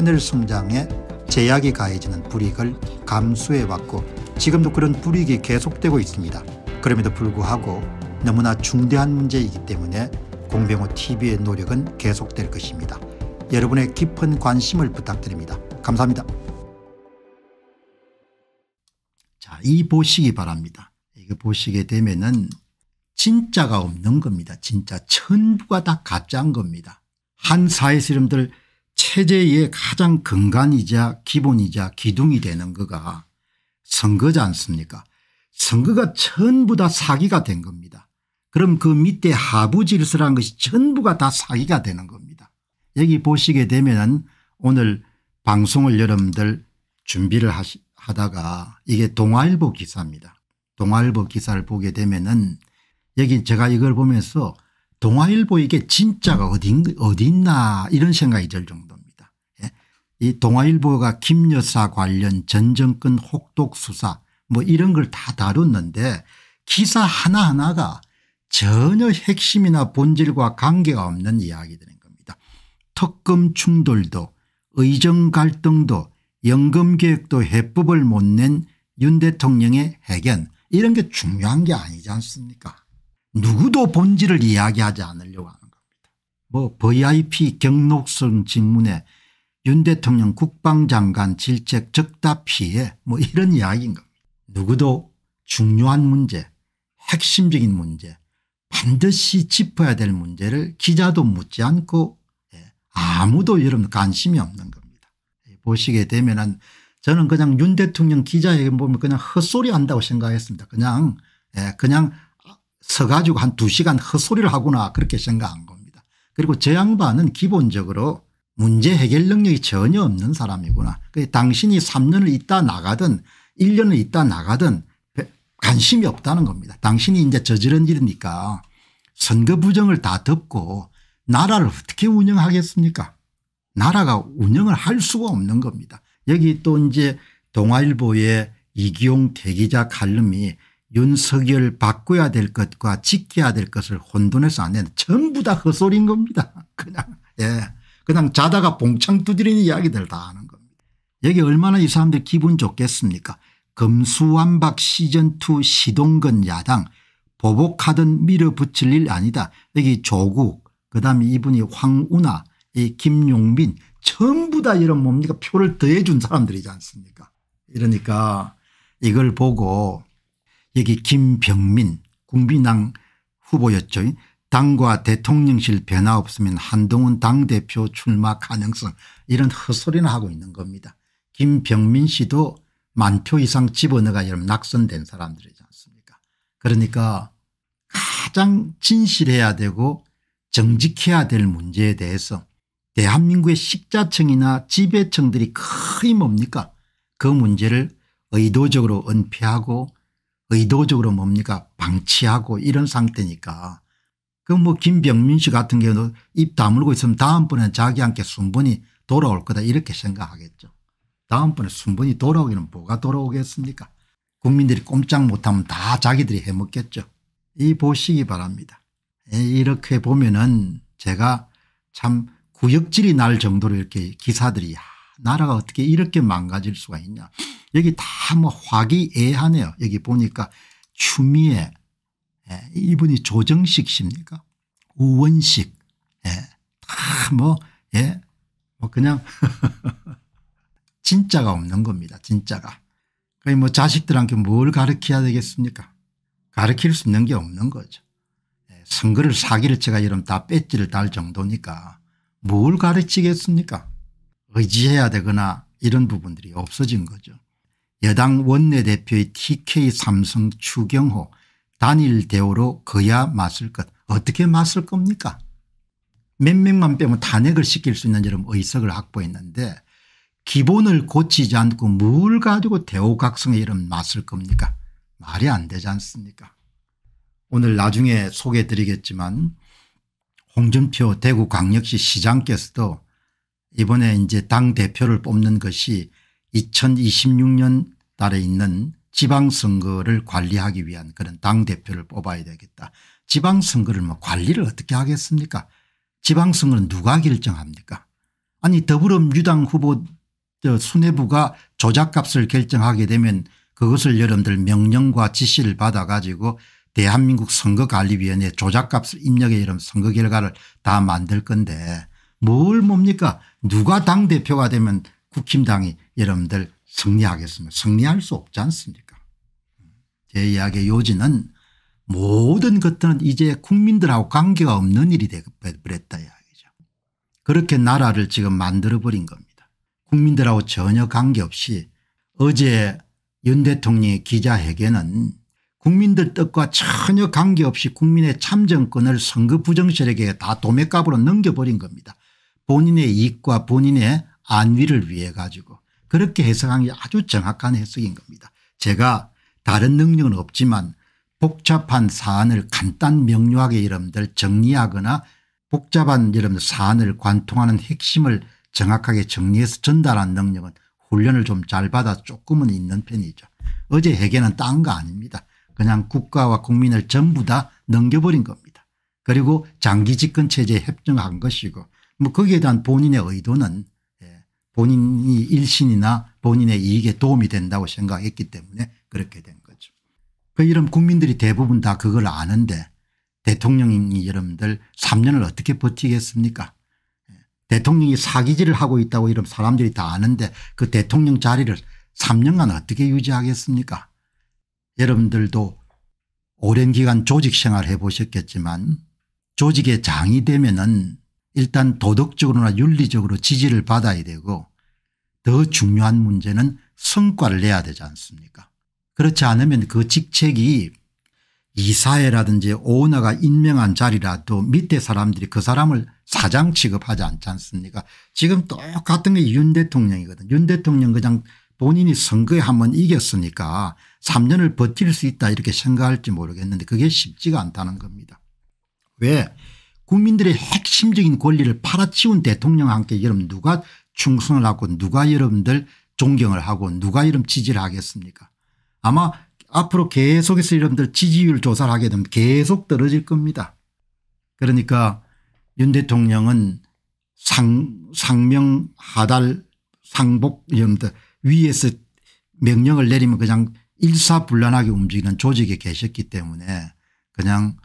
하늘 성장에 제약이 가해지는 불이익을 감수해왔고 지금도 그런 불이익이 계속되고 있습니다. 그럼에도 불구하고 너무나 중대한 문제이기 때문에 공병호 TV의 노력은 계속될 것입니다. 여러분의 깊은 관심을 부탁드립니다. 감사합니다. 자, 이 보시기 바랍니다. 이거 보시게 되면은 진짜가 없는 겁니다. 진짜 천부가 다 가짜인 겁니다. 한 사회 사람들 체제의 가장 근간이자 기본이자 기둥이 되는 거가 선거지 않습니까 선거가 전부 다 사기가 된 겁니다. 그럼 그 밑에 하부 질서라는 것이 전부가 다 사기가 되는 겁니다. 여기 보시게 되면 오늘 방송을 여러분들 준비를 하시, 하다가 이게 동아일보 기사입니다. 동아일보 기사를 보게 되면은 여기 제가 이걸 보면서 동아일보이게 진짜가 어디 어딨나 이런 생각이 들 정도입니다. 이 동아일보가 김 여사 관련 전정권 혹독 수사 뭐 이런 걸 다 다뤘는데 기사 하나하나가 전혀 핵심이나 본질과 관계가 없는 이야기들인 겁니다. 특검 충돌도 의정 갈등도 연금계획도 해법을 못 낸 윤 대통령의 해견 이런 게 중요한 게 아니지 않습니까 누구도 본질을 이야기하지 않으려고 하는 겁니다. 뭐 VIP 경록성 직문에 윤 대통령 국방장관 질책 적답 피해 뭐 이런 이야기인 겁니다. 누구도 중요한 문제 핵심적인 문제 반드시 짚어야 될 문제를 기자도 묻지 않고 예, 아무도 여러분 관심이 없는 겁니다. 예, 보시게 되면 은 저는 그냥 윤 대통령 기자에게 보면 그냥 헛소리 한다고 생각했습니다. 그냥 예, 그냥 서가지고 한 두시간 헛소리를 하구나 그렇게 생각한 겁니다. 그리고 저 양반은 기본적으로 문제 해결 능력이 전혀 없는 사람이구나. 그러니까 당신이 3년을 있다 나가든 1년을 있다 나가든 관심이 없다는 겁니다. 당신이 이제 저지른 일이니까 선거 부정을 다 덮고 나라를 어떻게 운영하겠습니까 나라가 운영을 할 수가 없는 겁니다. 여기 또 이제 동아일보의 이기용 대기자 칼럼이 윤석열 바꿔야 될 것과 지켜야 될 것을 혼돈해서 안 해는 전부 다 헛소리인 겁니다. 그냥 예. 그냥 자다가 봉창 두드리는 이야기들 다 하는 겁니다. 여기 얼마나 이 사람들 기분 좋겠습니까 금수완박 시즌2 시동근 야당 보복하든 밀어붙일 일 아니다. 여기 조국 그다음에 이분이 황운하 이 김용민 전부 다 이런 뭡니까 표를 더해 준 사람들이지 않습니까 이러니까 이걸 보고 여기 김병민 국민당 후보였죠. 당과 대통령실 변화 없으면 한동훈 당대표 출마 가능성 이런 헛소리나 하고 있는 겁니다. 김병민 씨도 만표 이상 집어넣어가 여러분 낙선된 사람들이지 않습니까 그러니까 가장 진실해야 되고 정직해야 될 문제에 대해서 대한민국의 식자층이나 지배층들이 거의 뭡니까 그 문제를 의도적으로 은폐하고 의도적으로 뭡니까 방치하고 이런 상태니까 그뭐 김병민 씨 같은 경우도 입 다물고 있으면 다음번에 자기한테 순번이 돌아올 거다 이렇게 생각하겠죠. 다음번에 순번이 돌아오기는 뭐가 돌아오겠습니까 국민들이 꼼짝 못하면 다 자기들이 해먹겠죠. 이 보시기 바랍니다. 예, 이렇게 보면은 제가 참 구역질이 날 정도로 이렇게 기사들이 야 나라가 어떻게 이렇게 망가질 수가 있냐 여기 다 뭐 화기애애하네요. 여기 보니까 추미애 예, 이분이 조정식 씨입니까 우원식 예, 다뭐 예. 뭐 그냥 진짜가 없는 겁니다. 진짜가. 그러뭐 자식들한테 뭘 가르쳐야 되겠습니까 가르칠 수 있는 게 없는 거죠. 예, 선거를 사기를 제가 이러면 다 배지를 달 정도니까 뭘 가르치겠습니까 의지해야 되거나 이런 부분들이 없어진 거죠. 여당 원내대표의 TK 삼성 추경호 단일 대우로 거야 맞을 것. 어떻게 맞을 겁니까? 몇 명만 빼면 탄핵을 시킬 수 있는 이런 의석을 확보했는데 기본을 고치지 않고 뭘 가지고 대우각성에 이름 맞을 겁니까? 말이 안 되지 않습니까? 오늘 나중에 소개해 드리겠지만 홍준표 대구광역시 시장께서도 이번에 이제 당대표를 뽑는 것이 2026년 달에 있는 지방선거를 관리하기 위한 그런 당대표를 뽑아야 되겠다. 지방선거를 뭐 관리를 어떻게 하겠습니까 지방선거는 누가 결정합니까 아니 더불어민주당 후보 수뇌부가 조작값을 결정하게 되면 그것을 여러분들 명령과 지시를 받아 가지고 대한민국 선거관리위원회 조작값 입력에 이런 선거 결과를 다 만들 건데 뭘 뭡니까 누가 당대표가 되면 국힘당이 여러분들 승리하겠습니까? 승리할 수 없지 않습니까? 제 이야기의 요지는 모든 것들은 이제 국민들하고 관계가 없는 일이 되버렸다 이야기죠. 그렇게 나라를 지금 만들어버린 겁니다. 국민들하고 전혀 관계없이 어제 윤 대통령의 기자회견은 국민들 뜻과 전혀 관계없이 국민의 참정권을 선거 부정세에게다 도매값으로 넘겨버린 겁니다. 본인의 이익과 본인의 안위를 위해 가지고 그렇게 해석한 게 아주 정확한 해석인 겁니다. 제가 다른 능력은 없지만 복잡한 사안을 간단 명료하게 여러분들 정리하거나 복잡한 여러분들 사안을 관통하는 핵심을 정확하게 정리해서 전달한 능력은 훈련을 좀 잘 받아 조금은 있는 편이죠. 어제 해계는 딴 거 아닙니다. 그냥 국가와 국민을 전부 다 넘겨버린 겁니다. 그리고 장기 집권 체제에 협정한 것이고 뭐 거기에 대한 본인의 의도는 본인이 일신이나 본인의 이익에 도움이 된다고 생각했기 때문에 그렇게 된 거죠. 그 이런 국민들이 대부분 다 그걸 아는데 대통령이 여러분들 3년을 어떻게 버티겠습니까 예. 대통령이 사기질을 하고 있다고 이런 사람들이 다 아는데 그 대통령 자리를 3년간 어떻게 유지하겠습니까 여러분들도 오랜 기간 조직 생활 해보셨겠지만 조직의 장이 되면은 일단 도덕적으로나 윤리적으로 지지를 받아야 되고 더 중요한 문제는 성과를 내야 되지 않습니까 그렇지 않으면 그 직책이 이사회라든지 오너가 임명한 자리라도 밑에 사람들이 그 사람을 사장 취급하지 않지 않습니까 지금 똑같은 게 윤 대통령이거든 윤 대통령 그냥 본인이 선거에 한번 이겼으니까 3년을 버틸 수 있다 이렇게 생각할지 모르겠는데 그게 쉽지가 않다는 겁니다. 왜 국민들의 핵심적인 권리를 팔아치운 대통령과 함께 여러분 누가 충성을 하고 누가 여러분들 존경을 하고 누가 여러분 지지를 하겠습니까 아마 앞으로 계속해서 여러분들 지지율 조사를 하게 되면 계속 떨어질 겁니다. 그러니까 윤 대통령은 상, 상명 하달 상복 여러분들 위에서 명령을 내리면 그냥 일사불란하게 움직이는 조직에 계셨기 때문에 그냥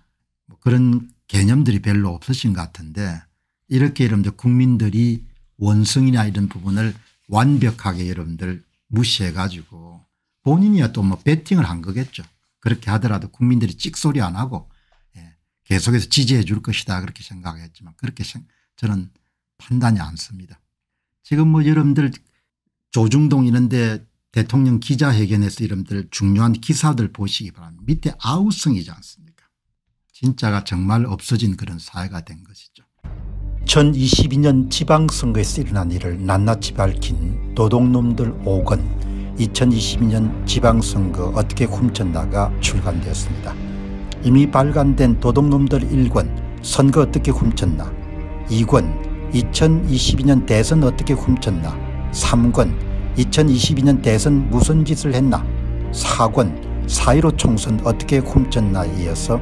뭐 그런 개념들이 별로 없으신 것 같은데 이렇게 여러분들 국민들이 원성이나 이런 부분을 완벽하게 여러분들 무시해 가지고 본인이야 또뭐 배팅을 한 거겠죠. 그렇게 하더라도 국민들이 찍소리 안 하고 예, 계속해서 지지해 줄 것이다 그렇게 생각했지만 그렇게 저는 판단이 안 씁니다. 지금 뭐 여러분들 조중동 이런데 대통령 기자회견에서 여러분들 중요한 기사들 보시기 바랍니다. 밑에 아우성이지 않습니까 진짜가 정말 없어진 그런 사회가 된 것이죠. 2022년 지방선거에서 일어난 일을 낱낱이 밝힌 도둑놈들 5권 2022년 지방선거 어떻게 훔쳤나가 출간되었습니다. 이미 발간된 도둑놈들 1권 선거 어떻게 훔쳤나 2권 2022년 대선 어떻게 훔쳤나 3권 2022년 대선 무슨 짓을 했나 4권 4.15 총선 어떻게 훔쳤나 이어서